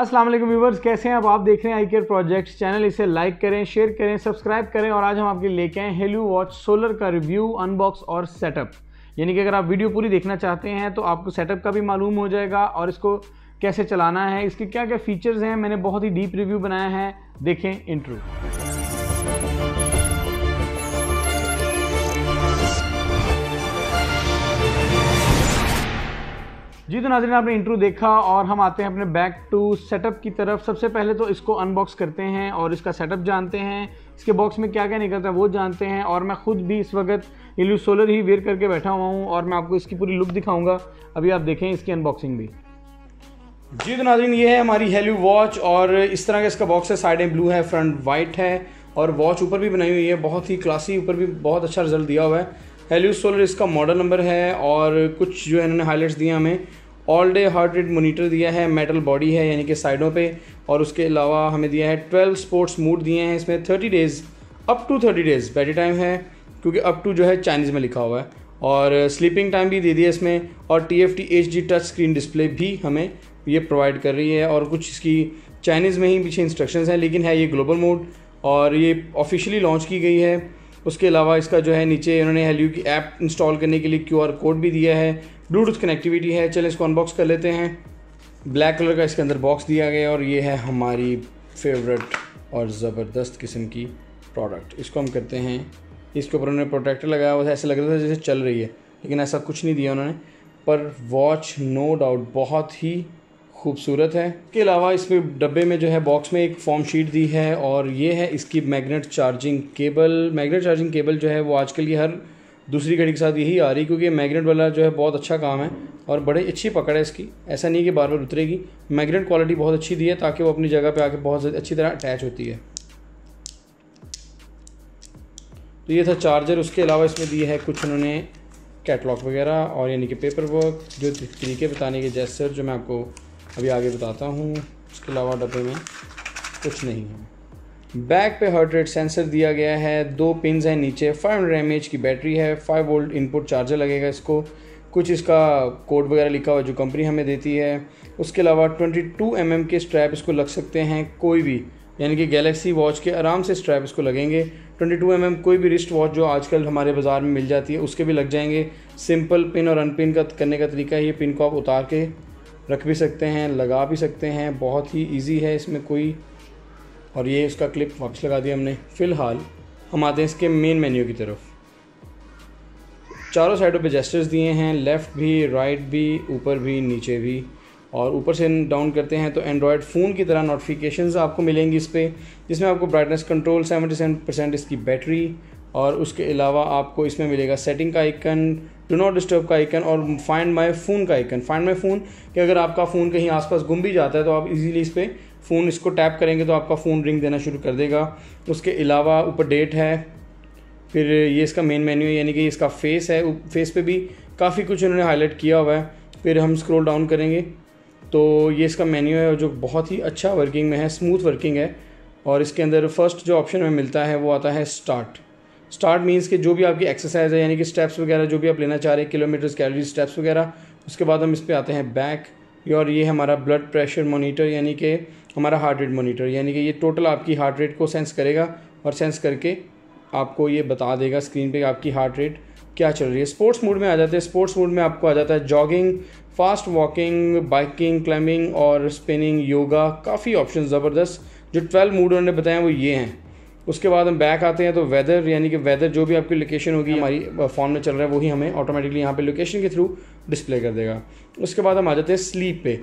अस्सलाम वालेकुम व्यूवर्स कैसे हैं अब आप देख रहे हैं आई केयर प्रोजेक्ट्स चैनल इसे लाइक करें शेयर करें सब्सक्राइब करें और आज हम आपके लेके आए हेलू वॉच सोलर का रिव्यू अनबॉक्स और सेटअप यानी कि अगर आप वीडियो पूरी देखना चाहते हैं तो आपको सेटअप का भी मालूम हो जाएगा और इसको कैसे चलाना है इसके क्या क्या फ़ीचर्स हैं मैंने बहुत ही डीप रिव्यू बनाया है देखें इंट्रो जी तो नाजरीन आपने इंट्रो देखा और हम आते हैं अपने बैक टू सेटअप की तरफ सबसे पहले तो इसको अनबॉक्स करते हैं और इसका सेटअप जानते हैं इसके बॉक्स में क्या क्या निकलता है वो जानते हैं और मैं खुद भी इस वक्त इल्यू सोलर ही वेयर करके बैठा हुआ हूँ और मैं आपको इसकी पूरी लुक दिखाऊंगा अभी आप देखें इसकी अनबॉक्सिंग भी जी तो नाजरीन ये है हमारी हेल्यू वॉच और इस तरह का इसका बॉक्स है साइडें ब्लू है फ्रंट वाइट है और वॉच ऊपर भी बनाई हुई है बहुत ही क्लासी ऊपर भी बहुत अच्छा रिजल्ट दिया हुआ है हेल्यू सोलर इसका मॉडल नंबर है और कुछ जो है इन्होंने हाईलाइट्स दिए हमें all day heart rate monitor दिया है मेटल बॉडी है यानी कि साइडों पे और उसके अलावा हमें दिया है ट्वेल्व स्पोर्ट्स मूड दिए हैं इसमें thirty days up to thirty days battery time है क्योंकि अप टू जो है चाइनीज़ में लिखा हुआ है और स्लीपिंग टाइम भी दे दिया इसमें और T F T H D touch screen display भी हमें ये प्रोवाइड कर रही है और कुछ इसकी चाइनीज़ में ही पीछे इंस्ट्रक्शंस हैं लेकिन है ये ग्लोबल मोड और ये ऑफिशियली लॉन्च की गई है उसके अलावा इसका जो है नीचे इन्होंने हेल्यू की ऐप इंस्टॉल करने के लिए क्यू आर कोड भी दिया है ब्लूटूथ कनेक्टिविटी है चलें इसको अनबॉक्स कर लेते हैं ब्लैक कलर का इसके अंदर बॉक्स दिया गया और ये है हमारी फेवरेट और ज़बरदस्त किस्म की प्रोडक्ट इसको हम करते हैं इसके ऊपर उन्होंने प्रोटेक्टर लगाया हुआ ऐसे लग रहा था जैसे चल रही है लेकिन ऐसा कुछ नहीं दिया उन्होंने पर वॉच नो डाउट बहुत ही खूबसूरत है इसके अलावा इसमें डब्बे में जो है बॉक्स में एक फॉर्म शीट दी है और ये है इसकी magnet charging cable magnet charging cable जो है वो आजकल ये हर दूसरी घड़ी के साथ यही आ रही क्योंकि मैग्नेट वाला जो है बहुत अच्छा काम है और बड़े अच्छी पकड़ है इसकी ऐसा नहीं कि बार बार उतरेगी मैग्नेट क्वालिटी बहुत अच्छी दी है ताकि वो अपनी जगह पे आके बहुत अच्छी तरह अटैच होती है तो ये था चार्जर उसके अलावा इसमें दिए है कुछ उन्होंने कैटलॉग वगैरह और यानी कि पेपर वर्क जो तरीके बताने के जैसे जो मैं आपको अभी आगे बताता हूँ उसके अलावा डब्बे में कुछ नहीं है बैक पे हार्ट रेट सेंसर दिया गया है दो पिन हैं नीचे फाइव हंड्रेड एम की बैटरी है फाइव वोल्ट इनपुट चार्जर लगेगा इसको कुछ इसका कोड वगैरह लिखा हुआ जो कंपनी हमें देती है उसके अलावा 22 टू mm के स्ट्रैप इसको लग सकते हैं कोई भी यानी कि गैलेक्सी वॉच के आराम से स्ट्रैप इसको लगेंगे 22 टू mm कोई भी रिस्ट वॉच जो आजकल हमारे बाज़ार में मिल जाती है उसके भी लग जाएंगे सिंपल पिन और अनपिन का करने का तरीका ये पिन को आप उतार के रख भी सकते हैं लगा भी सकते हैं बहुत ही ईजी है इसमें कोई और ये उसका क्लिप वापस लगा दिया हमने फ़िलहाल हम आते हैं इसके मेन मेन्यू की तरफ चारों साइडों पे जेस्टर्स दिए हैं लेफ़्ट भी राइट भी ऊपर भी नीचे भी और ऊपर से डाउन करते हैं तो एंड्रॉयड फ़ोन की तरह नोटिफिकेशन आपको मिलेंगी इस पर जिसमें आपको brightness control seventy seven percent इसकी बैटरी और उसके अलावा आपको इसमें मिलेगा सेटिंग का आइकन डू नॉट डिस्टर्ब का आइकन और फाइंड माई फ़ोन का आइकन फाइंड माई फ़ोन कि अगर आपका फ़ोन कहीं आसपास गुम भी जाता है तो आप इजीली इस पर फ़ोन इसको टैप करेंगे तो आपका फ़ोन रिंग देना शुरू कर देगा उसके अलावा ऊपर डेट है फिर ये इसका मेन मेन्यू है यानी कि इसका फेस है फेस पे भी काफ़ी कुछ इन्होंने हाईलाइट किया हुआ है फिर हम स्क्रॉल डाउन करेंगे तो ये इसका मेन्यू है जो बहुत ही अच्छा वर्किंग में है स्मूथ वर्किंग है और इसके अंदर फर्स्ट जो ऑप्शन हमें मिलता है वो आता है स्टार्ट स्टार्ट मीन्स कि जो भी आपकी एक्सरसाइज है यानी कि स्टेप्स वगैरह जो भी आप लेना चाह रहे हैं किलोमीटर्स कैलोरी स्टेप्स वगैरह उसके बाद हम इस पर आते हैं बैक और ये हमारा ब्लड प्रेशर मोनीटर यानी कि हमारा हार्ट रेट मोनीटर यानी कि ये टोटल आपकी हार्ट रेट को सेंस करेगा और सेंस करके आपको ये बता देगा स्क्रीन पे आपकी हार्ट रेट क्या चल रही है स्पोर्ट्स मूड में आ जाते हैं स्पोर्ट्स मूड में आपको आ जाता है jogging fast walking biking climbing और स्पिनिंग योगा काफ़ी ऑप्शन ज़बरदस्त जो ट्वेल्व मूड उन्होंने बताया वो ये हैं उसके बाद हम बैक आते हैं तो वेदर यानी कि वेदर जो भी आपकी लोकेशन होगी हमारी फॉर्म में चल रहा है वही हमें ऑटोमेटिकली यहाँ पे लोकेशन के थ्रू डिस्प्ले कर देगा उसके बाद हम आ जाते हैं स्लीप पे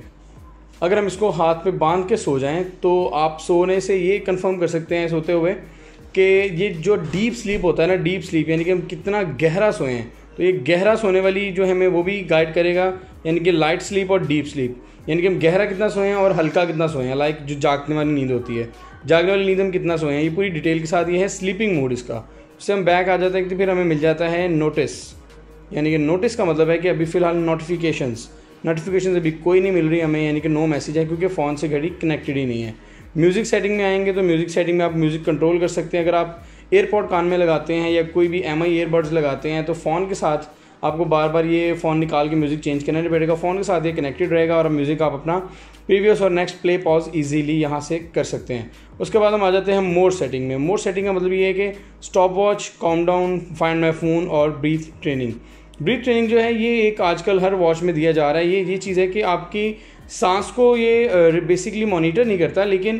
अगर हम इसको हाथ पे बांध के सो जाएं तो आप सोने से ये कंफर्म कर सकते हैं सोते हुए कि ये जो डीप स्लीप होता है ना डीप स्लीप यानी कि हम कितना गहरा सोए हैं तो ये गहरा सोने वाली जो हमें वो भी गाइड करेगा यानी कि लाइट स्लीप और डीप स्लीप यानी कि हम गहरा कितना सोए हैं और हल्का कितना सोए हैं लाइक जो जागने वाली नींद होती है जागने वाली नींद हम कितना सोए हैं ये पूरी डिटेल के साथ ये है स्लीपिंग मूड इसका उससे हम बैक आ जाते हैं तो फिर हमें मिल जाता है नोटिस यानी कि नोटिस का मतलब है कि अभी फ़िलहाल नोटिफिकेशंस नोटिफिकेशन अभी कोई नहीं मिल रही हमें यानी कि नो मैसेज है क्योंकि फ़ोन से घड़ी कनेक्टेड ही नहीं है म्यूज़िक सेटिंग में आएंगे तो म्यूज़िक सेटिंग में आप म्यूज़िक कंट्रोल कर सकते हैं अगर आप एयरपोर्ट कान में लगाते हैं या कोई भी एम आई एयरबड्स लगाते हैं तो फ़ोन के साथ आपको बार बार ये फ़ोन निकाल के म्यूज़िक चेंज करना नहीं पड़ेगा फ़ोन के साथ ये कनेक्टेड रहेगा और म्यूज़िक आप अपना प्रीवियस और नेक्स्ट प्ले पॉज इजीली यहाँ से कर सकते हैं उसके बाद हम आ जाते हैं मोर सेटिंग में मोर सेटिंग का मतलब ये है कि stop watch count down find my phone और ब्रीथ ट्रेनिंग ब्रीथ ट्रेनिंग जो है ये एक आजकल हर वॉच में दिया जा रहा है ये ये चीज़ है कि आपकी सांस को ये बेसिकली मॉनिटर नहीं करता लेकिन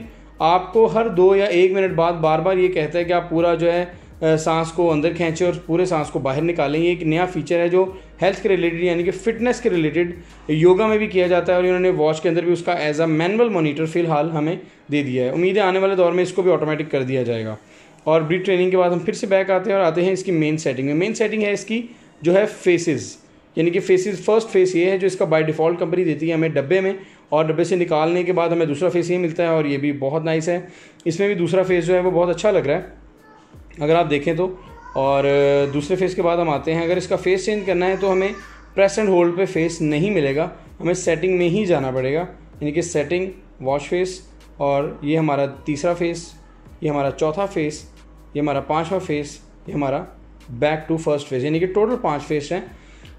आपको हर दो या एक मिनट बाद बार बार ये कहता है कि आप पूरा जो है सांस को अंदर खींचें और पूरे सांस को बाहर निकालें ये एक नया फीचर है जो हेल्थ के रिलेटेड यानी कि फिटनेस के रिलेटेड योगा में भी किया जाता है और इन्होंने वॉच के अंदर भी उसका एज अ मैनुअल मॉनिटर फ़िलहाल हमें दे दिया है उम्मीद है आने वाले दौर में इसको भी ऑटोमेटिक कर दिया जाएगा और ब्रीथ ट्रेनिंग के बाद हम फिर से बैक आते हैं और आते हैं इसकी मेन सेटिंग में मेन सेटिंग है इसकी जो है फेसेस यानी कि फेसेस फर्स्ट फेस ये है जो इसका बाय डिफ़ॉल्ट कंपनी देती है हमें डब्बे में और डब्बे से निकालने के बाद हमें दूसरा फेस ये मिलता है और ये भी बहुत नाइस है इसमें भी दूसरा फेस जो है वो बहुत अच्छा लग रहा है अगर आप देखें तो और दूसरे फेस के बाद हम आते हैं अगर इसका फेस चेंज करना है तो हमें प्रेस एंड होल्ड पे फेस नहीं मिलेगा हमें सेटिंग में ही जाना पड़ेगा यानी कि सेटिंग वॉश फेस और ये हमारा तीसरा फेस ये हमारा चौथा फेस ये हमारा पाँचवा फेस ये हमारा बैक टू फर्स्ट फेज यानी कि टोटल पाँच फेज हैं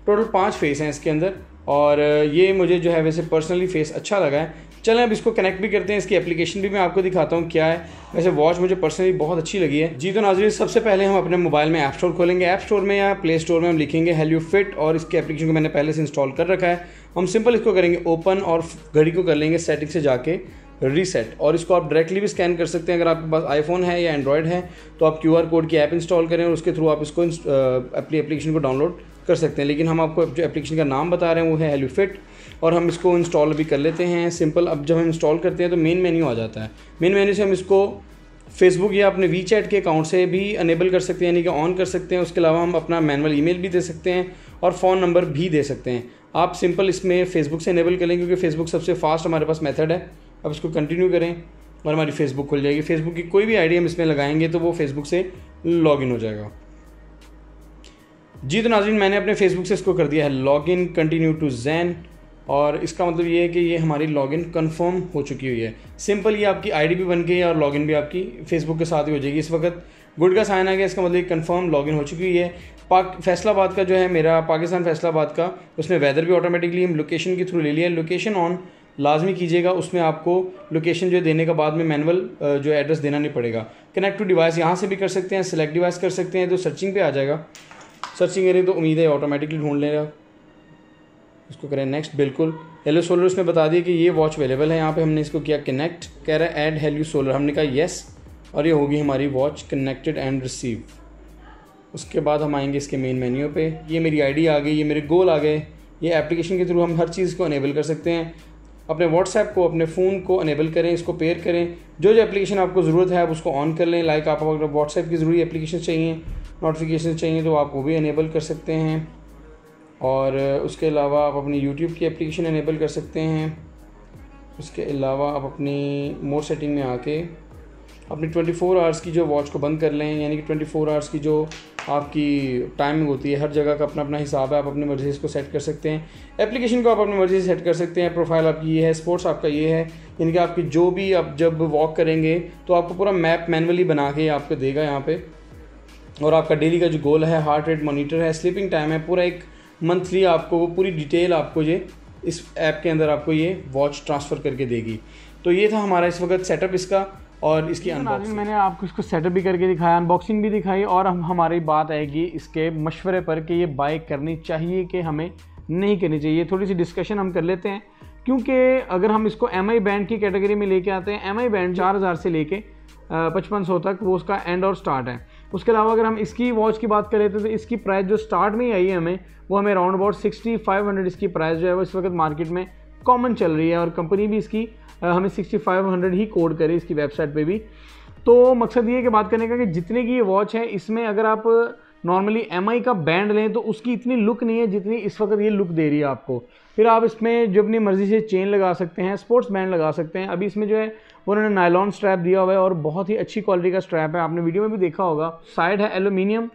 टोटल पाँच फेस हैं इसके अंदर और ये मुझे जो है वैसे पर्सनली फेस अच्छा लगा है चलें अब इसको कनेक्ट भी करते हैं इसकी एप्लीकेशन भी मैं आपको दिखाता हूँ क्या है वैसे वॉच मुझे पर्सनली बहुत अच्छी लगी है जी तो नाजरी सबसे पहले हम अपने मोबाइल में ऐप स्टोर खोलेंगे ऐप स्टोर में या प्ले स्टोर में हम लिखेंगे हेल यू फिट और इसके एप्लीकेशन को मैंने पहले से इंस्टॉल कर रखा है हम सिंपल इसको करेंगे ओपन और घड़ी को कर लेंगे सेटिंग से जाके रीसेट और इसको आप डायरेक्टली भी स्कैन कर सकते हैं अगर आपके पास आईफोन है या एंड्रॉयड है तो आप क्यू कोड की ऐप इंस्टॉल करें और उसके थ्रू आप इसको uh, अपनी एप्लीकेशन को डाउनलोड कर सकते हैं लेकिन हम आपको जो एप्लीकेशन का नाम बता रहे हैं वो है एलूफिट और हम इसको इंस्टॉल भी कर लेते हैं सिंपल अब जब हम इंस्टॉल करते हैं तो मेन मेन्यू आ जाता है मेन मेन्यू से हम इसको फेसबुक या अपने वी के अकाउंट से भी अनेबल कर सकते हैं यानी कि ऑन कर सकते हैं उसके अलावा हम अपना मैनुअल ईमेल भी दे सकते हैं और फ़ोन नंबर भी दे सकते हैं आप सिंपल इसमें फेसबुक से इनेबल करें क्योंकि फेसबुक सबसे फास्ट हमारे पास मेथड है अब इसको कंटिन्यू करें और हमारी फेसबुक खुल जाएगी फेसबुक की कोई भी आईडी हम इसमें लगाएंगे तो वो फेसबुक से लॉग हो जाएगा जी तो नाजिन मैंने अपने फेसबुक से इसको कर दिया है लॉग इन कंटिन्यू टू जैन और इसका मतलब ये है कि ये हमारी लॉगिन कन्फर्म हो चुकी हुई है सिंपल ये आपकी आई भी बन गई है और लॉगिन भी आपकी फेसबुक के साथ ही हो जाएगी इस वक्त गुड का साइन आ गया इसका मतलब लॉग लॉगिन हो चुकी हुई है पाक फैसलाबाद का जो है मेरा पाकिस्तान फैसलाबाद का उसमें वेदर भी ऑटोमेटिकली हम लोकेशन के थ्रू ले लिया लोकेशन ऑन लाजमी कीजिएगा उसमें आपको लोकेशन जो देने का बाद में मैनुअल जो एड्रेस देना नहीं पड़ेगा कनेक्ट टू डिवाइस यहाँ से भी कर सकते हैं सेलेक्ट डिवाइस कर सकते हैं तो सर्चिंग पे आ जाएगा सर्चिंग करें तो उम्मीद है ऑटोमेटिकली ढूंढ लेगा इसको करें नेक्स्ट बिल्कुल हेलो सोलर उसमें बता दिया कि ये वॉच अवेलेबल है यहाँ पे हमने इसको किया कनेक्ट कह रहा है एड हेल्यू सोलर हमने कहा येस और ये होगी हमारी वॉच कनेक्टेड एंड रिसीव उसके बाद हम आएंगे इसके मेन मेन्यू पे ये मेरी आईडी आ गई ये मेरे गोल आ गए ये एप्लीकेशन के थ्रू हम हर चीज़ को अनेबल कर सकते हैं अपने व्हाट्सएप को अपने फ़ोन को अनेबल करें इसको पेयर करें जो जो एप्लीकेशन आपको ज़रूरत है आप उसको ऑन कर लें लाइक आप अगर व्हाट्सएप की ज़रूरी एप्लीकेशन चाहिए नोटिफिकेशन चाहिए तो आप वो भी अनेबल कर सकते हैं और उसके अलावा आप अपनी यूट्यूब की एप्लीकेशन अनेबल कर सकते हैं उसके अलावा आप अपनी मोर सेटिंग में आके अपनी 24 आवर्स की जो वॉच को बंद कर लें यानी कि 24 आवर्स की जो आपकी टाइमिंग होती है हर जगह का अपना अपना हिसाब है आप अपनी मर्जी इसको सेट कर सकते हैं एप्लीकेशन को आप अपनी मर्जी से सेट कर सकते हैं प्रोफाइल आपकी ये है स्पोर्ट्स आपका ये है यानी कि आपकी जो भी आप जब वॉक करेंगे तो आपको पूरा मैप मैनुअली बना के आपको देगा यहाँ पर और आपका डेली का जो गोल है हार्ट रेट मोनीटर है स्लीपिंग टाइम है पूरा एक मंथली आपको वो पूरी डिटेल आपको ये इस ऐप के अंदर आपको ये वॉच ट्रांसफ़र करके देगी तो ये था हमारा इस वक्त सेटअप इसका और इसकी अनबॉक्सिंग मैंने आपको इसको सेटअप भी करके दिखाया अनबॉक्सिंग भी दिखाई और हम हमारी बात आएगी इसके मशवरे पर कि ये बाय करनी चाहिए कि हमें नहीं करनी चाहिए थोड़ी सी डिस्कशन हम कर लेते हैं क्योंकि अगर हम इसको एम आई बैंड की कैटेगरी में लेके आते हैं एम आई बैंड चार हज़ार से लेके पचपन सौ तक वो उसका एंड और स्टार्ट है उसके अलावा अगर हम इसकी वॉच की बात कर लेते तो इसकी प्राइस जो स्टार्ट में ही आई है हमें वो हमें round about sixty five hundred इसकी प्राइस जो है वो इस वक्त मार्केट में कॉमन चल रही है और कंपनी भी इसकी हमें 6500 ही कोड करे इसकी वेबसाइट पे भी तो मकसद ये कि बात करने का कि जितने की ये वॉच है इसमें अगर आप नॉर्मली एम का बैंड लें तो उसकी इतनी लुक नहीं है जितनी इस वक्त ये लुक दे रही है आपको फिर आप इसमें जो अपनी मर्ज़ी से चेन लगा सकते हैं स्पोर्ट्स बैंड लगा सकते हैं अभी इसमें जो है उन्होंने नायलॉन स्ट्रैप दिया हुआ है और बहुत ही अच्छी क्वालिटी का स्ट्रैप है आपने वीडियो में भी देखा होगा साइड है एलुमिनियम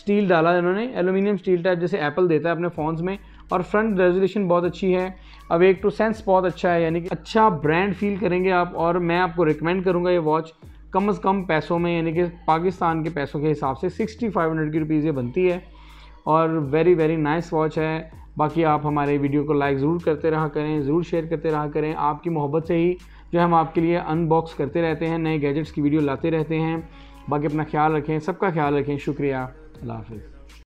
स्टील डाला है इन्होंने एलुमिनियम स्टील टाइप जैसे एप्पल देता है अपने फ़ोन्स में और फ्रंट रेजोल्यूशन बहुत अच्छी है अब एक टू सेंस बहुत अच्छा है यानी कि अच्छा ब्रांड फील करेंगे आप और मैं आपको रिकमेंड करूँगा ये वॉच कम अज़ कम पैसों में यानी कि पाकिस्तान के पैसों के हिसाब से सिक्सटी फाइव हंड्रेड की रुपीज़ ये बनती है और वेरी वेरी नाइस वॉच है बाकी आप हमारे वीडियो को लाइक ज़रूर करते रहा करें ज़रूर शेयर करते रहा करें आपकी मोहब्बत से ही जो हम आपके लिए अनबॉक्स करते रहते हैं नए गैजेट्स की वीडियो लाते रहते हैं बाकी अपना ख्याल रखें सबका ख्याल रखें शुक्रिया अल्लाह हाफिज़